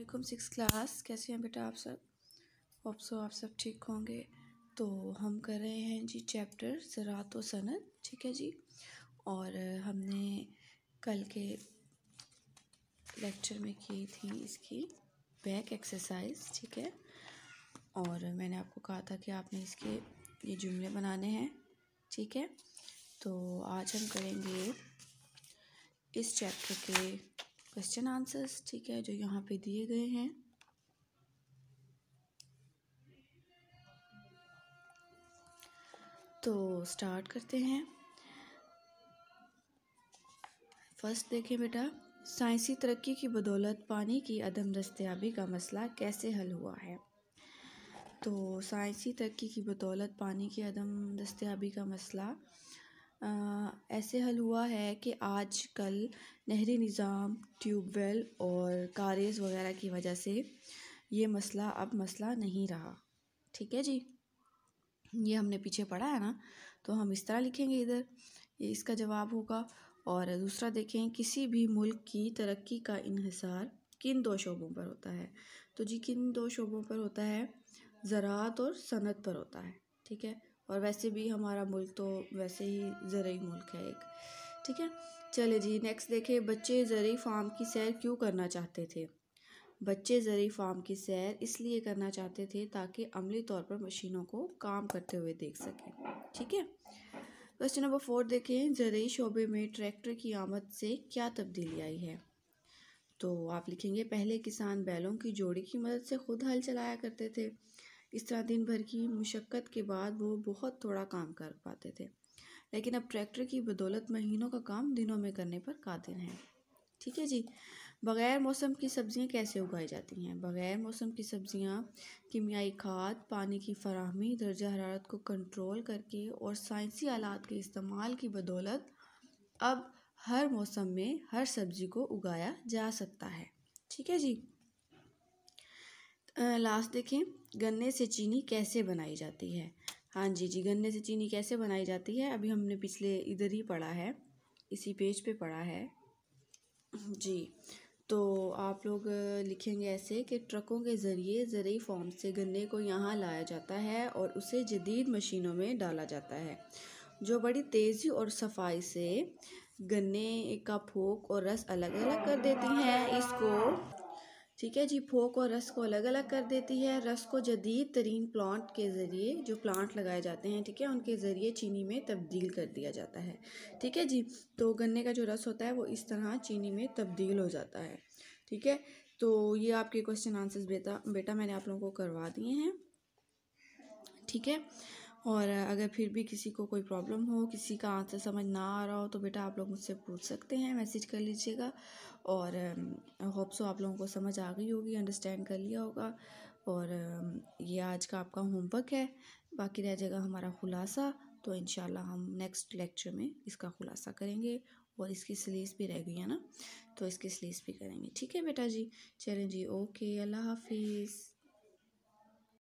वालेकुम six class कैसे हैं बेटा आप सब आप सो आप सब ठीक होंगे तो हम कर रहे हैं जी चैप्टर ज़रात व सनत ठीक है जी और हमने कल के लेक्चर में की थी इसकी बैक एक्सरसाइज ठीक है और मैंने आपको कहा था कि आपने इसके ये जुमले बनाने हैं ठीक है तो आज हम करेंगे इस चैप्टर के क्वेश्चन आंसर्स ठीक है जो यहाँ पे दिए गए हैं तो स्टार्ट करते हैं फर्स्ट देखें बेटा साइंसी तरक्की की बदौलत पानी की अदम दस्तियाबी का मसला कैसे हल हुआ है तो साइंसी तरक्की की बदौलत पानी की अदम दस्तियाबी का मसला ऐसे हल हुआ है कि आज कल नहरी निज़ाम ट्यूबवेल और कारेज़ वग़ैरह की वजह से ये मसला अब मसला नहीं रहा ठीक है जी ये हमने पीछे पढ़ा है ना तो हम इस तरह लिखेंगे इधर ये इसका जवाब होगा और दूसरा देखें किसी भी मुल्क की तरक्की का इहिसार किन दो शोबों पर होता है तो जी किन दो शोबों पर होता है ज़रात और सनत पर होता है ठीक है और वैसे भी हमारा मुल्क तो वैसे ही ज़रूरी मुल्क है एक ठीक है चले जी नेक्स्ट देखें बच्चे ज़रूरी फार्म की सैर क्यों करना चाहते थे बच्चे ज़रूरी फार्म की सैर इसलिए करना चाहते थे ताकि अमली तौर पर मशीनों को काम करते हुए देख सकें ठीक है क्वेश्चन नंबर फोर देखें ज़रूरी शोबे में ट्रैक्टर की आमद से क्या तब्दीली आई है तो आप लिखेंगे पहले किसान बैलों की जोड़ी की मदद से खुद हल चलाया करते थे इस तरह दिन भर की मुशक्क़त के बाद वो बहुत थोड़ा काम कर पाते थे लेकिन अब ट्रैक्टर की बदौलत महीनों का काम दिनों में करने पर कादिर हैं ठीक है जी बग़ैर मौसम की सब्ज़ियाँ कैसे उगाई जाती हैं बग़ैर मौसम की सब्ज़ियाँ कीमियाई खाद पानी की फरहमी दर्जा हरारत को कंट्रोल करके और साइंसी आलात के इस्तेमाल की बदौलत अब हर मौसम में हर सब्ज़ी को उगाया जा सकता है ठीक है जी लास्ट देखें गन्ने से चीनी कैसे बनाई जाती है हाँ जी जी गन्ने से चीनी कैसे बनाई जाती है अभी हमने पिछले इधर ही पढ़ा है इसी पेज पे पढ़ा है जी तो आप लोग लिखेंगे ऐसे कि ट्रकों के ज़रिए ज़रूरी फॉर्म से गन्ने को यहाँ लाया जाता है और उसे जदीद मशीनों में डाला जाता है जो बड़ी तेज़ी और सफाई से गन्ने का फूक और रस अलग अलग कर देती हैं इसको ठीक है जी फोक और रस को अलग अलग कर देती है रस को जदीद तरीन प्लांट के ज़रिए जो प्लांट लगाए जाते हैं ठीक है उनके ज़रिए चीनी में तब्दील कर दिया जाता है ठीक है जी तो गन्ने का जो रस होता है वो इस तरह चीनी में तब्दील हो जाता है ठीक है तो ये आपके क्वेश्चन आंसर्स बेटा बेटा मैंने आप लोगों को करवा दिए हैं ठीक है और अगर फिर भी किसी को कोई प्रॉब्लम हो किसी का आंसर समझ ना आ रहा हो तो बेटा आप लोग मुझसे पूछ सकते हैं मैसेज कर लीजिएगा और होप सो आप लोगों को समझ आ गई होगी अंडरस्टैंड कर लिया होगा और ये आज का आपका होमवर्क है बाकी रह जाएगा हमारा खुलासा तो इन हम नेक्स्ट लेक्चर में इसका खुलासा करेंगे और इसकी सलीस भी रह गई है ना तो इसकी सलीस भी करेंगे ठीक है बेटा जी चलें जी ओके अल्लाह हाफिज़